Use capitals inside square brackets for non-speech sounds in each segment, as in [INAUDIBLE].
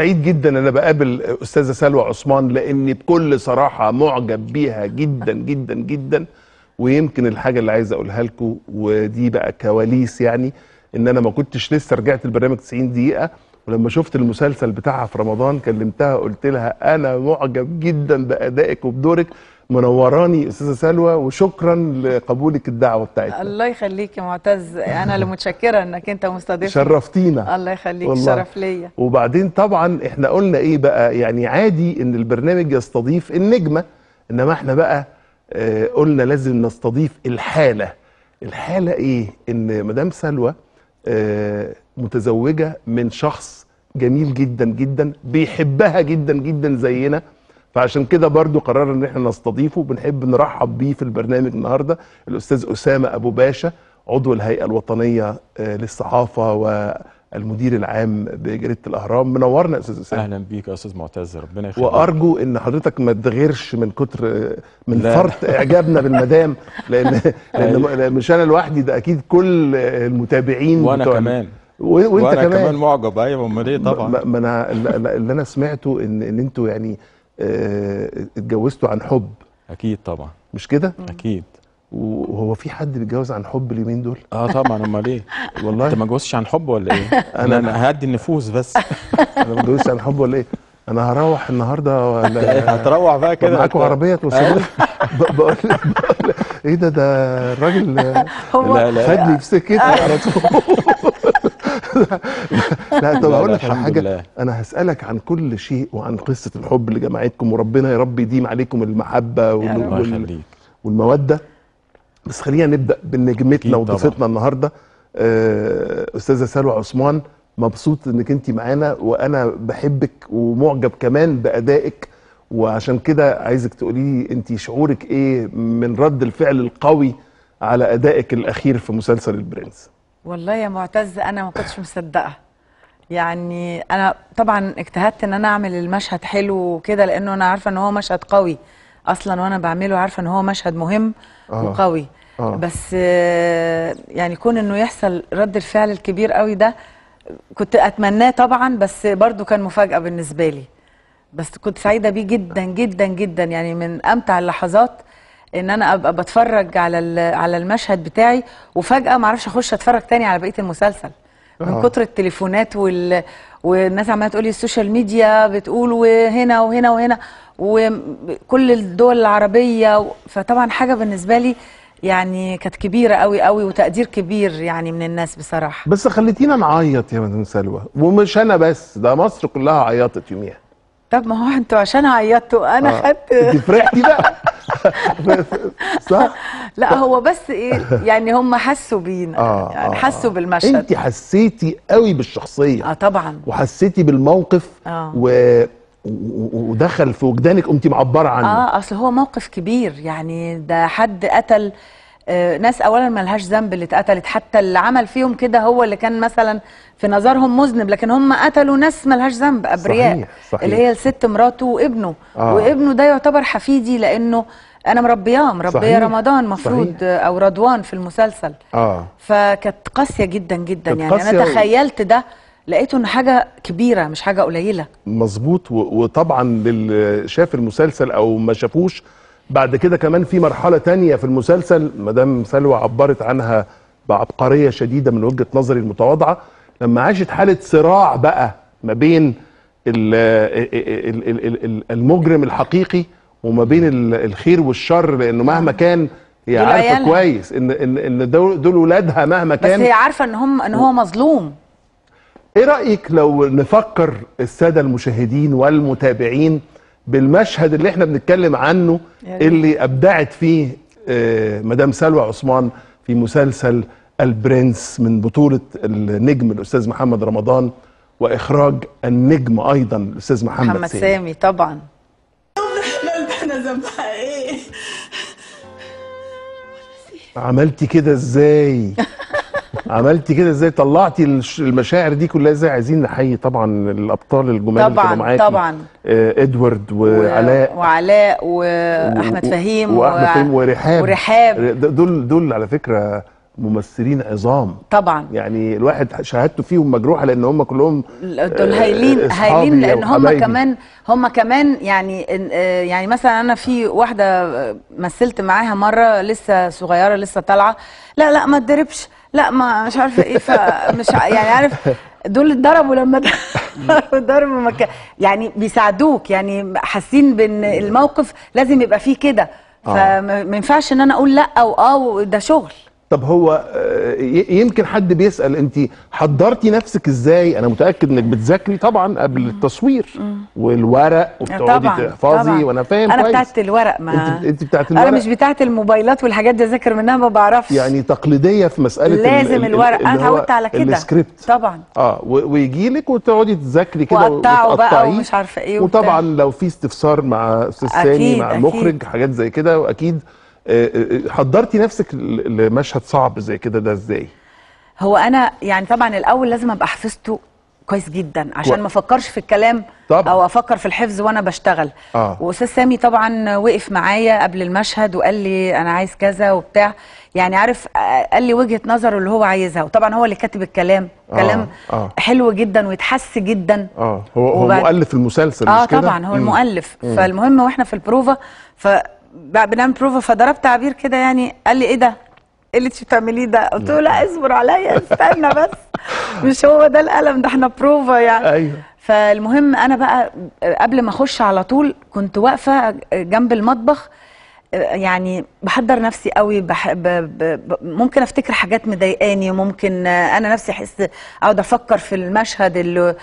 سعيد جدا انا بقابل استاذه سلوى عثمان لاني بكل صراحه معجب بيها جدا جدا جدا ويمكن الحاجه اللي عايز اقولها لكم ودي بقى كواليس يعني ان انا ما كنتش لسه رجعت البرنامج 90 دقيقه ولما شفت المسلسل بتاعها في رمضان كلمتها قلت لها انا معجب جدا بادائك وبدورك منوراني استاذه سلوى وشكرا لقبولك الدعوه بتاعتنا الله يخليك يا معتز انا اللي متشكره انك انت مستضيف شرفتينا الله يخليك والله. شرف ليا وبعدين طبعا احنا قلنا ايه بقى يعني عادي ان البرنامج يستضيف النجمه انما احنا بقى آه قلنا لازم نستضيف الحاله الحاله ايه ان مدام سلوى آه متزوجه من شخص جميل جدا جدا بيحبها جدا جدا زينا فعشان كده برضو قررنا ان احنا نستضيفه بنحب نرحب بيه في البرنامج النهارده الاستاذ اسامه ابو باشا عضو الهيئه الوطنيه آه، للصحافه والمدير العام بجريده الاهرام منورنا استاذ اسامه اهلا بيك يا استاذ معتز ربنا يخليك وارجو ان حضرتك ما تغيرش من كتر آه، من لا. فرط [LAUGHS] اعجابنا بالمدام لان [LAUGHS] أيوه. لان مش انا لوحدي ده اكيد كل المتابعين وانا كمان وانت كمان وانا كمان معجب ايوه امال ايه طبعا ما انا اللي انا سمعته ان ان انتوا يعني آه، اتجوزته عن حب اكيد طبعا مش كده اكيد وهو في حد بيتجوز عن حب اليومين دول؟ اه طبعا امال ايه؟ [LAUGHS] والله انت ما اتجوزتش عن حب ولا ايه؟ [LAUGHS] انا انا هدي النفوس بس [LAUGHS] انا ما اتجوزتش عن حب ولا ايه؟ انا هروح النهارده ولا هتروح بقى كده معاكوا عربيه توصلوا بقول ايه ده ده الراجل لا لا خدني في سكتي على طول لا طب اقول لك على حاجه لله. انا هسالك عن كل شيء وعن قصه الحب اللي جمعتكم وربنا يا رب يديم عليكم المحبه وال... وال... والموده بس خلينا نبدا بنجمتنا وضيفتنا النهارده آه، استاذه سلوى عثمان مبسوط انك انت معانا وانا بحبك ومعجب كمان بادائك وعشان كده عايزك تقولي لي انت شعورك ايه من رد الفعل القوي على ادائك الاخير في مسلسل البرنس والله يا معتز انا ما كنتش مصدقه يعني انا طبعا اجتهدت ان انا اعمل المشهد حلو وكده لانه انا عارفه ان هو مشهد قوي اصلا وانا بعمله عارفه ان هو مشهد مهم آه. وقوي آه. بس آه، يعني كون انه يحصل رد الفعل الكبير قوي ده كنت اتمناه طبعا بس برضو كان مفاجاه بالنسبه لي بس كنت سعيده بيه جدا جدا جدا يعني من امتع اللحظات ان انا ابقى بتفرج على على المشهد بتاعي وفجاه ما اعرفش اخش اتفرج تاني على بقيه المسلسل من آه. كتر التليفونات وال... والناس عماله تقول لي السوشيال ميديا بتقول وهنا وهنا وهنا وكل الدول العربيه فطبعا حاجه بالنسبه لي يعني كانت كبيره قوي قوي وتقدير كبير يعني من الناس بصراحه بس خليتينا نعيط يا مدام سلوى ومش انا بس ده مصر كلها عيطت يوميها طب ما هو انتوا عشان عيطتوا انا آه. خدت انت فرحتي بقى [LAUGHS] [LAUGHS] صح؟ لا هو بس ايه يعني هم حسوا بينا آه يعني آه، حسوا آه بالمشهد انت حسيتي قوي بالشخصيه اه طبعا وحسيتي بالموقف آه و ودخل في وجدانك قمتي معبره عنه اه اصل هو موقف كبير يعني ده حد قتل آه، ناس اولا ملهاش ذنب اللي اتقتلت حتى اللي عمل فيهم كده هو اللي كان مثلا في نظرهم مذنب لكن هم قتلوا ناس ملهاش ذنب ابرياء صحيح صحيح. اللي هي الست مراته وابنه آه. وابنه ده يعتبر حفيدي لانه انا مربياه مربيه رمضان مفروض صحيح. او رضوان في المسلسل اه فكانت قاسيه جدا جدا يعني انا تخيلت ده لقيته ان حاجه كبيره مش حاجه قليله مظبوط وطبعا للي شاف المسلسل او ما شافوش بعد كده كمان في مرحله تانية في المسلسل مدام سلوى عبرت عنها بعبقريه شديده من وجهه نظري المتواضعه لما عاشت حاله صراع بقى ما بين المجرم الحقيقي وما بين الخير والشر لانه مهما كان هي عارفه كويس ان ان ان دول ولادها مهما كان بس هي عارفه ان هم ان هو مظلوم ايه رايك لو نفكر الساده المشاهدين والمتابعين بالمشهد اللي احنا بنتكلم عنه اللي ابدعت فيه آه، مدام سلوى عثمان في مسلسل البرنس من بطولة النجم الأستاذ محمد رمضان وإخراج النجم أيضا الأستاذ محمد, محمد سامي. سامي طبعا احنا ذنبها ايه عملتي كده ازاي [LAUGHS] عملتي كده ازاي طلعتي المشاعر دي كلها ازاي عايزين نحيي طبعا الابطال الجمال اللي معاكي طبعا آه، ادوارد وعلاء وعلاء واحمد فهيم واحمد فهيم ورحاب ورحاب دول دول على فكره ممثلين عظام طبعا يعني الواحد شهادته فيهم مجروحه لان هم كلهم دول هايلين آه، هايلين لان هم كمان هم كمان يعني آه، يعني مثلا انا في واحده مثلت معاها مره لسه صغيره لسه طالعه لا لا ما تدربش لا ما مش عارفه ايه فمش يعني عارف دول اتضربوا لما اتضربوا يعني بيساعدوك يعني حاسين بان الموقف لازم يبقى فيه كده آه. فما ينفعش ان انا اقول لا او اه ده شغل طب هو آه، يمكن حد بيسال انت حضرتي نفسك ازاي انا متاكد انك بتذاكري طبعا قبل التصوير والورق وبتقعدي تحفظي وانا فاهم انا بتاعت الورق ما انت, انت بتاعت الورق انا مش بتاعت الموبايلات والحاجات دي اذاكر منها ما بعرفش يعني تقليديه في مساله لازم الورق انا اتعودت على كده السكريبت طبعا اه ويجي لك وتقعدي تذاكري كده وتقطعي بقى ومش عارفه ايه وطبعا لو في استفسار مع استاذ سامي مع المخرج حاجات زي كده واكيد آه، آه، حضرتي نفسك لمشهد صعب زي كده ده ازاي؟ هو انا يعني طبعا الاول لازم ابقى حفظته كويس جدا عشان ما افكرش في الكلام طبعا. او افكر في الحفظ وانا بشتغل آه. واستاذ سامي طبعا وقف معايا قبل المشهد وقال لي انا عايز كذا وبتاع يعني عارف آه، قال لي وجهه نظره اللي هو عايزها وطبعا هو اللي كاتب الكلام آه. كلام آه. حلو جدا ويتحس جدا اه هو وبعد... هو مؤلف المسلسل اه مش كده؟ طبعا هو مم. المؤلف مم. فالمهم واحنا في البروفا ف بنعمل بروفا فضرب تعبير كده يعني قال لي ايه ده ايه اللي انت بتعمليه ده قلت له لا اصبر عليا استنى بس [LAUGHS] مش هو ده القلم ده احنا بروفا يعني ايوه فالمهم انا بقى قبل ما اخش على طول كنت واقفه جنب المطبخ يعني بحضر نفسي قوي بح... ب... ب... ممكن افتكر حاجات مضايقاني ممكن انا نفسي احس اقعد افكر في المشهد اللي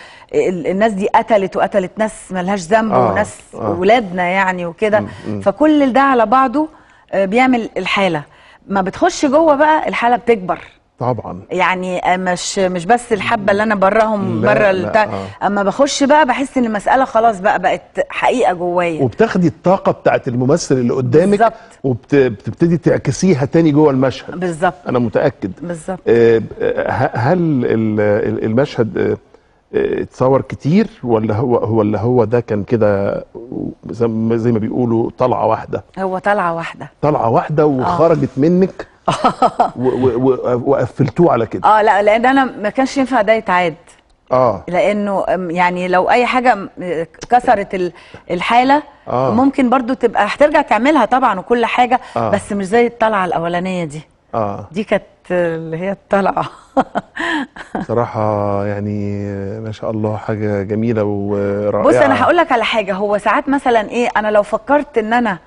الناس دي قتلت وقتلت ناس ملهاش ذنب آه وناس آه ولادنا يعني وكده فكل ده على بعضه آه، بيعمل الحاله ما بتخش جوه بقى الحاله بتكبر طبعا يعني آه، مش مش بس الحبه اللي انا براهم بره البتاع آه. اما بخش بقى بحس ان المساله خلاص بقى بقت حقيقه جوايا وبتاخدي الطاقه بتاعت الممثل اللي قدامك بالظبط وبتبتدي تعكسيها تاني جوه المشهد بالظبط انا متاكد بالظبط آه, آه، هل المشهد آه، اتصور كتير ولا هو ولا هو ده كان كده زي ما بيقولوا طلعه واحده هو طلعه واحده طلعه واحده وخرجت آه. منك وقفلتوه على كده اه لا لان انا ما كانش ينفع ده يتعاد اه لانه يعني لو اي حاجه كسرت الحاله آه. ممكن برضو تبقى هترجع تعملها طبعا وكل حاجه آه. بس مش زي الطلعه الاولانيه دي اه دي كانت اللي هي الطلعه [LAUGHS] صراحه يعني ما شاء الله حاجه جميله ورائعه بص انا هقول لك على حاجه هو ساعات مثلا ايه انا لو فكرت ان انا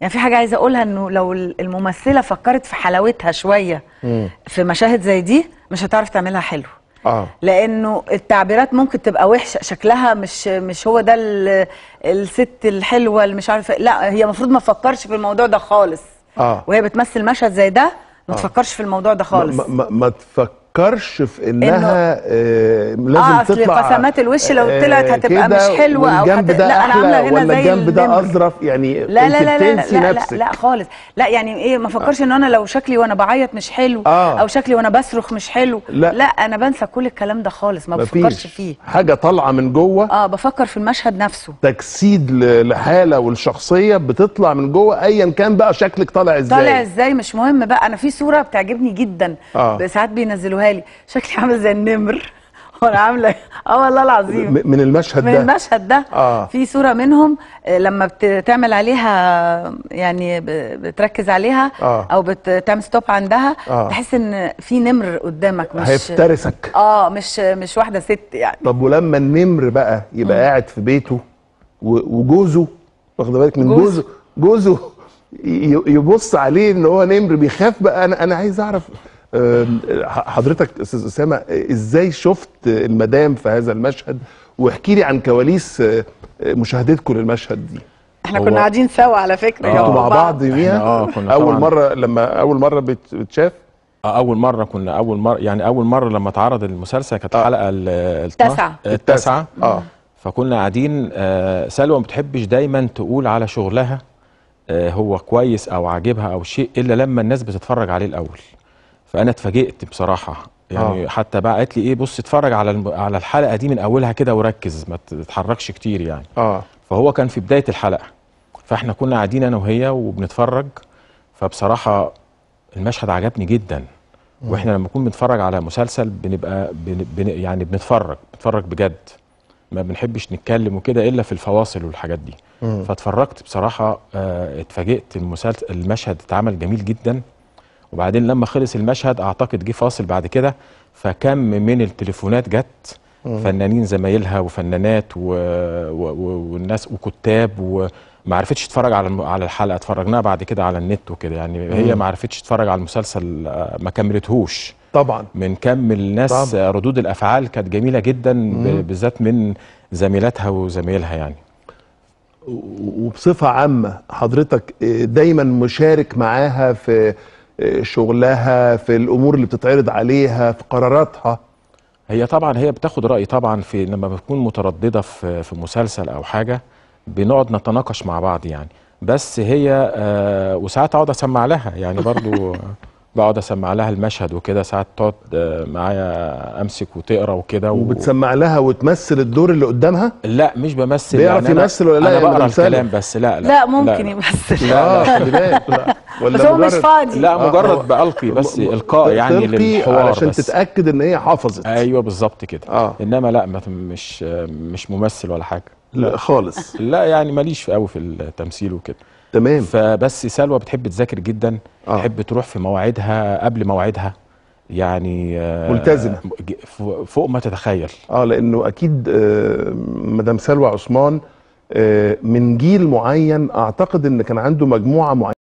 يعني في حاجه عايزه اقولها انه لو الممثله فكرت في حلاوتها شويه مم. في مشاهد زي دي مش هتعرف تعملها حلو آه. لانه التعبيرات ممكن تبقى وحشه شكلها مش مش هو ده الست الحلوه اللي مش عارفه لا هي المفروض ما تفكرش في الموضوع ده خالص آه. وهي بتمثل مشهد زي ده ما آه. تفكرش في الموضوع ده خالص ما, ما, ما تفكر تفكرش في انها إنه آه لازم آه تطلع اصل قسمات الوش لو آه، طلعت هتبقى مش حلوه او الجنب ده لا انا عامله هنا ولا زي الجنب ده اظرف يعني لا لا لا لا لا, لا, لا, لا خالص لا يعني ايه ما فكرش آه. ان انا لو شكلي وانا بعيط مش حلو آه. او شكلي وانا بصرخ مش حلو لا, لا انا بنسى كل الكلام ده خالص ما بفكرش فيه حاجه طالعه من جوه اه بفكر في المشهد نفسه تجسيد لحاله والشخصيه بتطلع من جوه ايا كان بقى شكلك طالع ازاي طالع ازاي مش مهم بقى انا في صوره بتعجبني جدا آه. ساعات بينزلوها مالي شكلي عامل زي النمر [LAUGHS] وانا عامله اه والله العظيم من المشهد ده من المشهد ده آه. في صوره منهم آه، لما بتعمل عليها يعني بتركز عليها آه. او بتعمل ستوب عندها آه. تحس ان في نمر قدامك مش هيفترسك اه مش مش واحده ست يعني طب ولما النمر بقى يبقى م. قاعد في بيته وجوزه واخد بالك من جوزه جوزه يبص عليه ان هو نمر بيخاف بقى انا انا عايز اعرف حضرتك استاذ اسامه ازاي شفت المدام في هذا المشهد واحكي لي عن كواليس أه، مشاهدتكم للمشهد دي احنا كنا قاعدين سوا على فكره كنتوا مع بعض يوميها آه اول مره لما اول مره بتشاف آه، اول مره كنا اول مره يعني اول مره لما اتعرض المسلسل كانت آه. الحلقه التاسعه التاسعه اه فكنا قاعدين آه سلوى ما بتحبش دايما تقول على شغلها آه هو كويس او عاجبها او شيء الا لما الناس بتتفرج عليه الاول فانا اتفاجئت بصراحه يعني آه. حتى بقى قالت لي ايه بص اتفرج على الم... على الحلقه دي من اولها كده وركز ما تتحركش كتير يعني اه فهو كان في بدايه الحلقه فاحنا كنا قاعدين انا وهي وبنتفرج فبصراحه المشهد عجبني جدا واحنا لما نكون بنتفرج على مسلسل بنبقى بن... بن... يعني بنتفرج بنتفرج بجد ما بنحبش نتكلم وكده الا في الفواصل والحاجات دي م. فاتفرجت بصراحه اه اتفاجئت المسلسل المشهد اتعمل جميل جدا وبعدين لما خلص المشهد اعتقد جه فاصل بعد كده فكم من التليفونات جت فنانين زمايلها وفنانات و... و... و... والناس وكتاب وما عرفتش تتفرج على على الحلقه اتفرجناها بعد كده على النت وكده يعني هي ما عرفتش تتفرج على المسلسل آه، ما كملتهوش طبعا من كم الناس طبعا. آه، ردود الافعال كانت جميله جدا ب... بالذات من زميلاتها وزمايلها يعني وبصفه عامه حضرتك آه، دايما مشارك معاها في شغلها في الامور اللي بتتعرض عليها في قراراتها هي طبعا هي بتاخد راي طبعا في لما بتكون متردده في في مسلسل او حاجه بنقعد نتناقش مع بعض يعني بس هي آه وساعات اقعد اسمع لها يعني برضو [LAUGHS] بقعد اسمع لها المشهد وكده ساعات تقعد آه، معايا امسك وتقرا وكده و... وبتسمع لها وتمثل الدور اللي قدامها؟ لا مش بمثل بيعرف يعني يمثل ولا لا؟ انا يعني بقرا الكلام بس لا لا لا ممكن لا يمثل لا لا, لا, لا, لا, لا, لا, لا بس هو مش فاضي لا آه، مجرد آه بألقي بس إلقاء يعني للحوار علشان بس. تتأكد إن هي حفظت أيوه بالظبط كده آه. إنما لا مش مش ممثل ولا حاجة لا, خالص لا يعني ماليش قوي في التمثيل وكده تمام فبس سلوى بتحب تذاكر جدا آه. تروح في مواعيدها قبل مواعيدها يعني آه، ملتزمه فوق ما تتخيل اه لانه اكيد آه، مدام سلوى عثمان من جيل معين اعتقد ان كان عنده مجموعه معينه